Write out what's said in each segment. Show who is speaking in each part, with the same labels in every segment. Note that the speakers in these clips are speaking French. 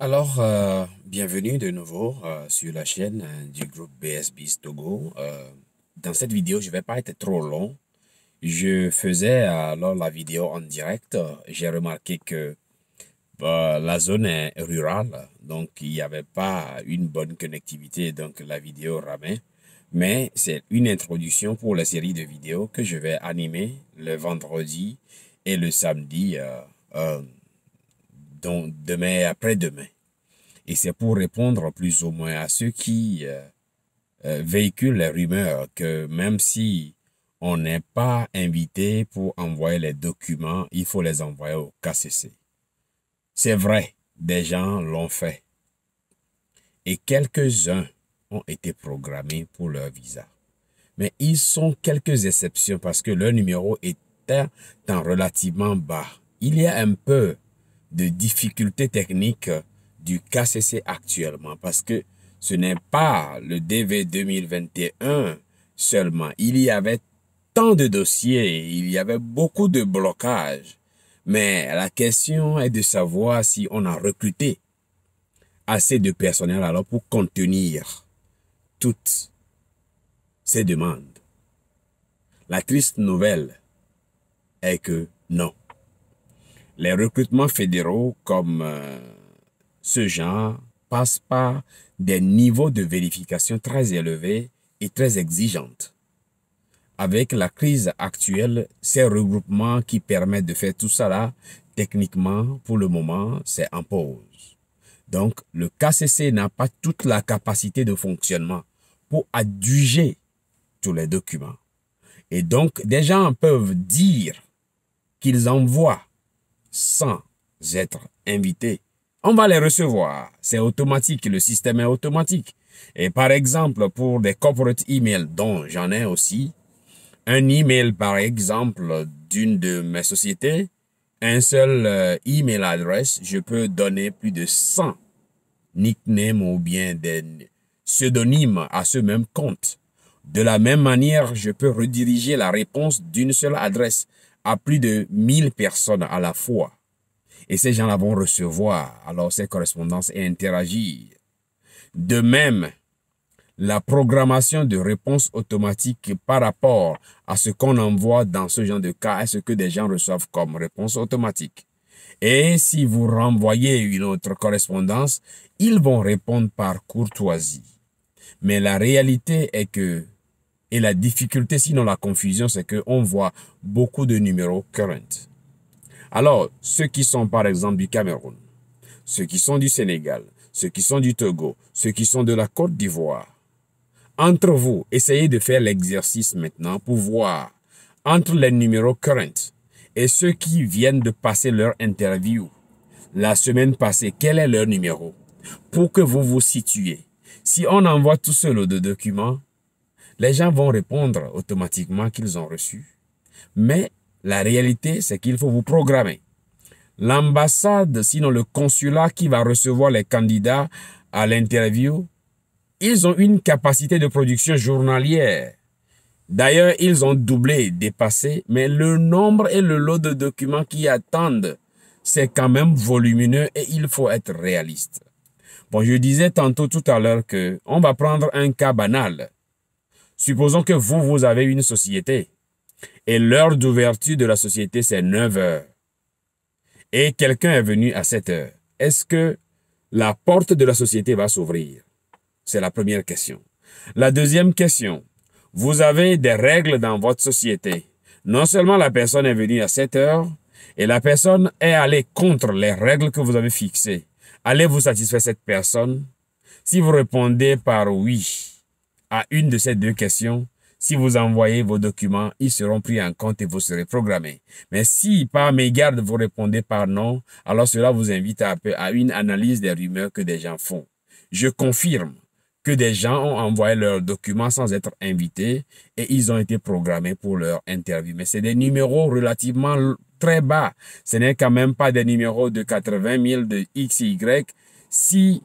Speaker 1: Alors, euh, bienvenue de nouveau euh, sur la chaîne euh, du groupe BSB Togo. dans cette vidéo, je ne vais pas être trop long. Je faisais alors la vidéo en direct. J'ai remarqué que la zone est rurale, donc il n'y avait pas une bonne connectivité, donc la vidéo ramène Mais c'est une introduction pour la série de vidéos que je vais animer le vendredi et le samedi donc demain et après-demain. Et c'est pour répondre plus ou moins à ceux qui euh, euh, véhiculent les rumeurs que même si on n'est pas invité pour envoyer les documents, il faut les envoyer au KCC. C'est vrai, des gens l'ont fait. Et quelques-uns ont été programmés pour leur visa. Mais ils sont quelques exceptions parce que leur numéro était relativement bas. Il y a un peu de difficultés techniques du KCC actuellement parce que ce n'est pas le DV 2021 seulement. Il y avait tant de dossiers, il y avait beaucoup de blocages. Mais la question est de savoir si on a recruté assez de personnel alors pour contenir toutes ces demandes. La crise nouvelle est que non. Les recrutements fédéraux comme euh, ce genre passent par des niveaux de vérification très élevés et très exigeants. Avec la crise actuelle, ces regroupements qui permettent de faire tout cela, techniquement, pour le moment, c'est en pause. Donc, le KCC n'a pas toute la capacité de fonctionnement pour adjuger tous les documents. Et donc, des gens peuvent dire qu'ils envoient sans être invité. On va les recevoir. C'est automatique. Le système est automatique. Et par exemple, pour des corporate emails, dont j'en ai aussi, un email, par exemple, d'une de mes sociétés, un seul euh, email adresse, je peux donner plus de 100 nicknames ou bien des pseudonymes à ce même compte. De la même manière, je peux rediriger la réponse d'une seule adresse à plus de 1000 personnes à la fois. Et ces gens-là vont recevoir alors ces correspondances et interagir. De même, la programmation de réponse automatique par rapport à ce qu'on envoie dans ce genre de cas est ce que des gens reçoivent comme réponse automatique. Et si vous renvoyez une autre correspondance, ils vont répondre par courtoisie. Mais la réalité est que et la difficulté, sinon la confusion, c'est qu'on voit beaucoup de numéros current. Alors, ceux qui sont par exemple du Cameroun, ceux qui sont du Sénégal, ceux qui sont du Togo, ceux qui sont de la Côte d'Ivoire, entre vous, essayez de faire l'exercice maintenant pour voir entre les numéros current et ceux qui viennent de passer leur interview la semaine passée, quel est leur numéro pour que vous vous situiez. Si on envoie tout seul de documents, les gens vont répondre automatiquement qu'ils ont reçu. Mais la réalité, c'est qu'il faut vous programmer. L'ambassade, sinon le consulat qui va recevoir les candidats à l'interview, ils ont une capacité de production journalière. D'ailleurs, ils ont doublé, dépassé, mais le nombre et le lot de documents qui attendent, c'est quand même volumineux et il faut être réaliste. Bon, je disais tantôt tout à l'heure que on va prendre un cas banal. Supposons que vous, vous avez une société et l'heure d'ouverture de la société, c'est 9 heures. Et quelqu'un est venu à 7 heures. Est-ce que la porte de la société va s'ouvrir? C'est la première question. La deuxième question, vous avez des règles dans votre société. Non seulement la personne est venue à 7 heures, et la personne est allée contre les règles que vous avez fixées. Allez-vous satisfaire cette personne? Si vous répondez par oui, à une de ces deux questions, si vous envoyez vos documents, ils seront pris en compte et vous serez programmé. Mais si par mégarde vous répondez par non, alors cela vous invite à, à une analyse des rumeurs que des gens font. Je confirme que des gens ont envoyé leurs documents sans être invités et ils ont été programmés pour leur interview. Mais c'est des numéros relativement très bas. Ce n'est quand même pas des numéros de 80 000 de X, Y. Si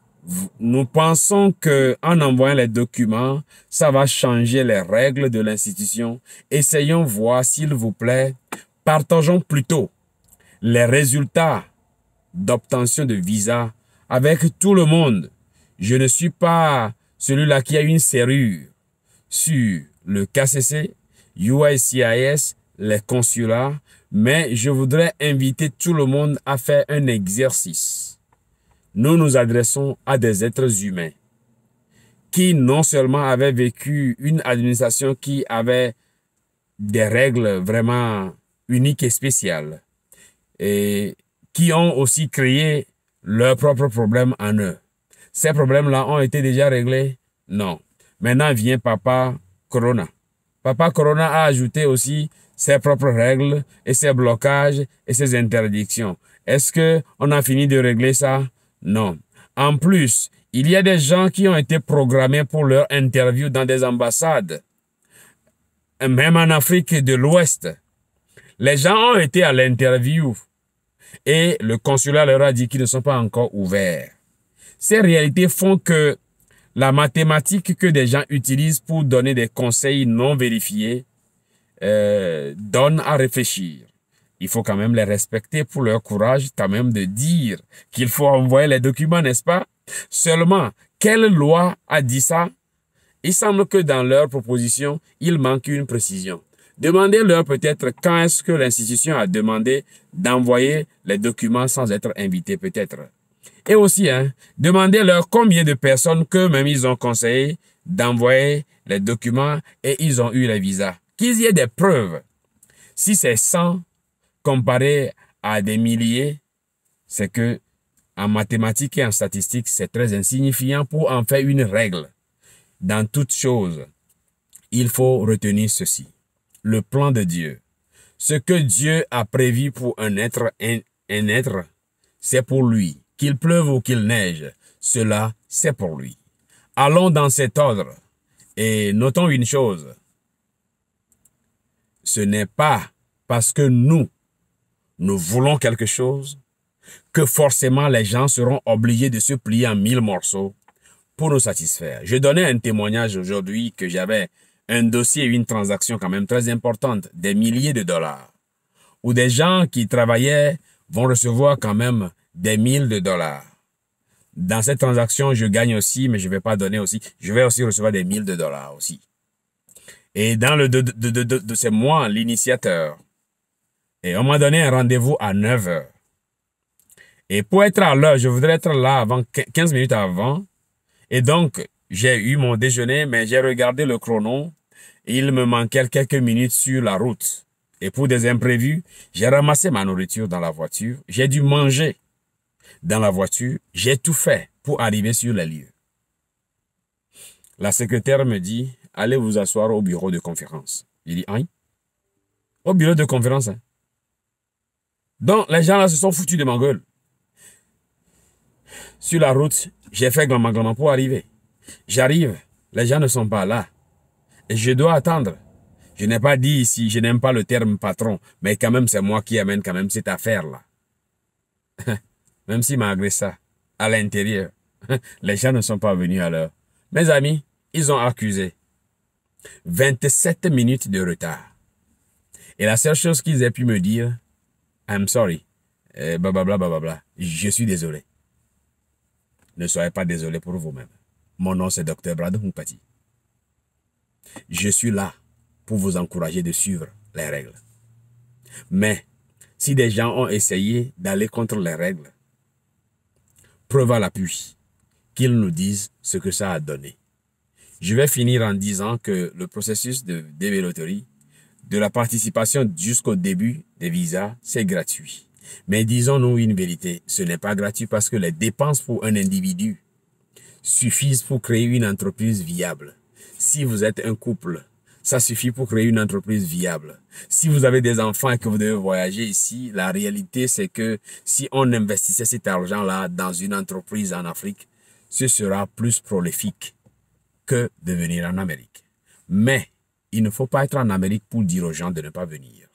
Speaker 1: nous pensons que en envoyant les documents, ça va changer les règles de l'institution. Essayons voir, s'il vous plaît, partageons plutôt les résultats d'obtention de visa avec tout le monde. Je ne suis pas celui-là qui a une serrure sur le KCC, UICIS, les consulats, mais je voudrais inviter tout le monde à faire un exercice nous nous adressons à des êtres humains qui non seulement avaient vécu une administration qui avait des règles vraiment uniques et spéciales, et qui ont aussi créé leurs propres problèmes en eux. Ces problèmes-là ont été déjà réglés Non. Maintenant vient Papa Corona. Papa Corona a ajouté aussi ses propres règles et ses blocages et ses interdictions. Est-ce que on a fini de régler ça non. En plus, il y a des gens qui ont été programmés pour leur interview dans des ambassades, même en Afrique de l'Ouest. Les gens ont été à l'interview et le consulat leur a dit qu'ils ne sont pas encore ouverts. Ces réalités font que la mathématique que des gens utilisent pour donner des conseils non vérifiés euh, donne à réfléchir il faut quand même les respecter pour leur courage quand même de dire qu'il faut envoyer les documents, n'est-ce pas Seulement, quelle loi a dit ça Il semble que dans leur proposition, il manque une précision. Demandez-leur peut-être quand est-ce que l'institution a demandé d'envoyer les documents sans être invité peut-être. Et aussi, hein, demandez-leur combien de personnes qu'eux-mêmes ils ont conseillé d'envoyer les documents et ils ont eu les visas. Qu'ils y des preuves. Si c'est 100, comparé à des milliers, c'est que en mathématiques et en statistiques, c'est très insignifiant pour en faire une règle. Dans toute chose, il faut retenir ceci. Le plan de Dieu. Ce que Dieu a prévu pour un être, un, un être, c'est pour lui. Qu'il pleuve ou qu'il neige, cela, c'est pour lui. Allons dans cet ordre et notons une chose. Ce n'est pas parce que nous, nous voulons quelque chose, que forcément les gens seront obligés de se plier en mille morceaux pour nous satisfaire. Je donnais un témoignage aujourd'hui que j'avais un dossier, et une transaction quand même très importante, des milliers de dollars, où des gens qui travaillaient vont recevoir quand même des milliers de dollars. Dans cette transaction, je gagne aussi, mais je ne vais pas donner aussi. Je vais aussi recevoir des milliers de dollars aussi. Et dans le de, de, de, de, de ces mois, l'initiateur, et on m'a donné un rendez-vous à 9 heures. Et pour être à l'heure, je voudrais être là avant 15 minutes avant. Et donc, j'ai eu mon déjeuner, mais j'ai regardé le chrono. Il me manquait quelques minutes sur la route. Et pour des imprévus, j'ai ramassé ma nourriture dans la voiture. J'ai dû manger dans la voiture. J'ai tout fait pour arriver sur les lieux. La secrétaire me dit, allez vous asseoir au bureau de conférence. Il dit, hein? Au bureau de conférence, hein? Donc, les gens là se sont foutus de ma gueule. Sur la route, j'ai fait grand pour arriver. J'arrive, les gens ne sont pas là. Et je dois attendre. Je n'ai pas dit ici, je n'aime pas le terme patron, mais quand même, c'est moi qui amène quand même cette affaire-là. même si malgré ça, à l'intérieur, les gens ne sont pas venus à l'heure. Mes amis, ils ont accusé 27 minutes de retard. Et la seule chose qu'ils aient pu me dire, I'm sorry, blablabla, euh, je suis désolé. Ne soyez pas désolé pour vous-même. Mon nom, c'est Dr. Brad Mupati. Je suis là pour vous encourager de suivre les règles. Mais si des gens ont essayé d'aller contre les règles, preuve à l'appui, qu'ils nous disent ce que ça a donné. Je vais finir en disant que le processus de dévéloterie de la participation jusqu'au début des visas, c'est gratuit. Mais disons-nous une vérité, ce n'est pas gratuit parce que les dépenses pour un individu suffisent pour créer une entreprise viable. Si vous êtes un couple, ça suffit pour créer une entreprise viable. Si vous avez des enfants et que vous devez voyager ici, la réalité c'est que si on investissait cet argent-là dans une entreprise en Afrique, ce sera plus prolifique que de venir en Amérique. Mais il ne faut pas être en Amérique pour dire aux gens de ne pas venir.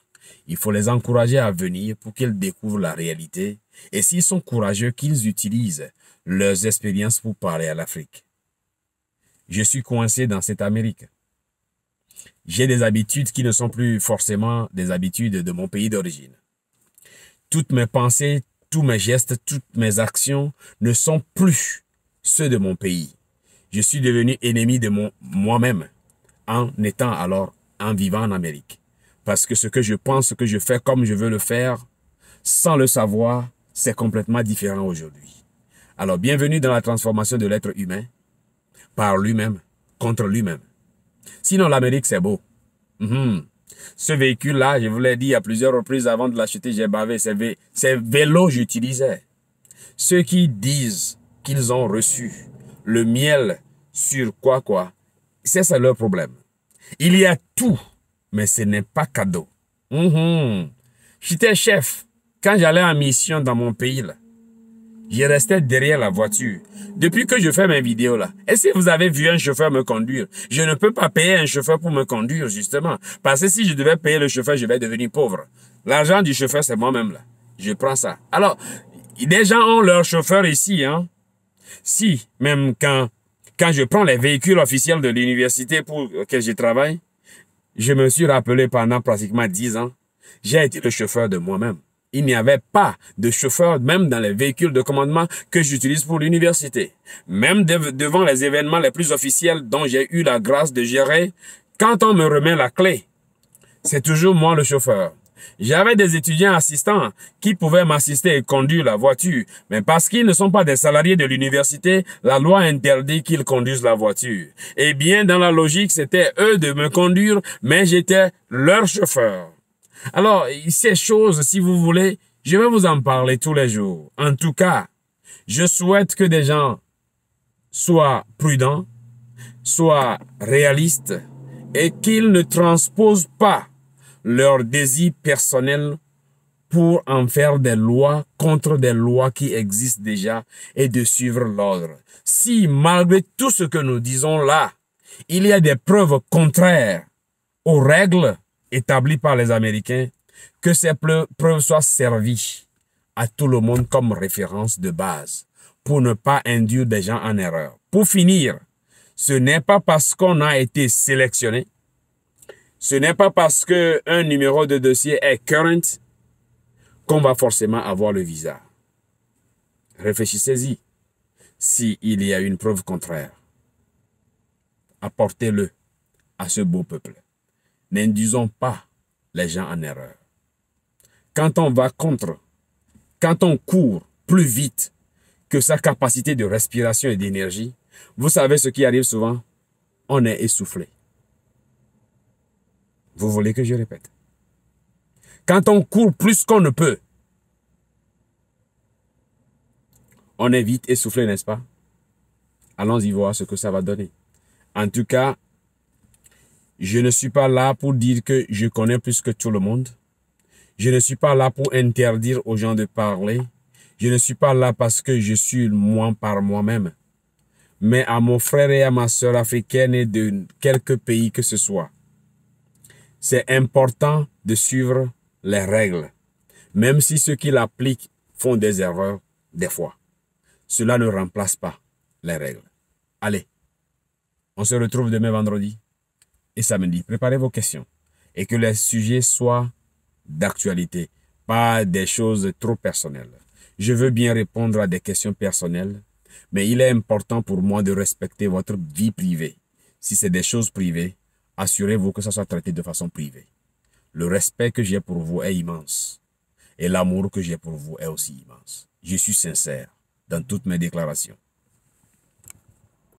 Speaker 1: Il faut les encourager à venir pour qu'ils découvrent la réalité et s'ils sont courageux, qu'ils utilisent leurs expériences pour parler à l'Afrique. Je suis coincé dans cette Amérique. J'ai des habitudes qui ne sont plus forcément des habitudes de mon pays d'origine. Toutes mes pensées, tous mes gestes, toutes mes actions ne sont plus ceux de mon pays. Je suis devenu ennemi de moi-même en étant alors, en vivant en Amérique. Parce que ce que je pense, ce que je fais comme je veux le faire, sans le savoir, c'est complètement différent aujourd'hui. Alors, bienvenue dans la transformation de l'être humain, par lui-même, contre lui-même. Sinon, l'Amérique, c'est beau. Mhm. Ce véhicule-là, je vous l'ai dit à plusieurs reprises avant de l'acheter, j'ai bavé, c'est vé vélo j'utilisais. Ceux qui disent qu'ils ont reçu le miel sur quoi quoi, c'est ça leur problème. Il y a tout, mais ce n'est pas cadeau. Mhm. J'étais chef. Quand j'allais en mission dans mon pays, là, je restais derrière la voiture. Depuis que je fais mes vidéos là, et si vous avez vu un chauffeur me conduire, je ne peux pas payer un chauffeur pour me conduire justement. Parce que si je devais payer le chauffeur, je vais devenir pauvre. L'argent du chauffeur, c'est moi-même là. Je prends ça. Alors, des gens ont leur chauffeur ici. Hein? Si, même quand quand je prends les véhicules officiels de l'université pour euh, que je travaille, je me suis rappelé pendant pratiquement dix ans, j'ai été le chauffeur de moi-même. Il n'y avait pas de chauffeur, même dans les véhicules de commandement que j'utilise pour l'université. Même devant les événements les plus officiels dont j'ai eu la grâce de gérer, quand on me remet la clé, c'est toujours moi le chauffeur. J'avais des étudiants assistants qui pouvaient m'assister et conduire la voiture, mais parce qu'ils ne sont pas des salariés de l'université, la loi interdit qu'ils conduisent la voiture. Eh bien, dans la logique, c'était eux de me conduire, mais j'étais leur chauffeur. Alors, ces choses, si vous voulez, je vais vous en parler tous les jours. En tout cas, je souhaite que des gens soient prudents, soient réalistes et qu'ils ne transposent pas leur désir personnel pour en faire des lois contre des lois qui existent déjà et de suivre l'ordre. Si malgré tout ce que nous disons là, il y a des preuves contraires aux règles établies par les Américains, que ces preuves soient servies à tout le monde comme référence de base pour ne pas induire des gens en erreur. Pour finir, ce n'est pas parce qu'on a été sélectionné ce n'est pas parce que un numéro de dossier est current qu'on va forcément avoir le visa. Réfléchissez-y. S'il y a une preuve contraire, apportez-le à ce beau peuple. N'induisons pas les gens en erreur. Quand on va contre, quand on court plus vite que sa capacité de respiration et d'énergie, vous savez ce qui arrive souvent On est essoufflé. Vous voulez que je répète Quand on court plus qu'on ne peut, on est vite essoufflé, n'est-ce pas Allons-y voir ce que ça va donner. En tout cas, je ne suis pas là pour dire que je connais plus que tout le monde. Je ne suis pas là pour interdire aux gens de parler. Je ne suis pas là parce que je suis moins par moi-même. Mais à mon frère et à ma soeur africaine et de quelque pays que ce soit, c'est important de suivre les règles, même si ceux qui l'appliquent font des erreurs des fois. Cela ne remplace pas les règles. Allez, on se retrouve demain vendredi et samedi. Préparez vos questions et que les sujets soient d'actualité, pas des choses trop personnelles. Je veux bien répondre à des questions personnelles, mais il est important pour moi de respecter votre vie privée. Si c'est des choses privées, assurez-vous que ça soit traité de façon privée. Le respect que j'ai pour vous est immense. Et l'amour que j'ai pour vous est aussi immense. Je suis sincère dans toutes mes déclarations.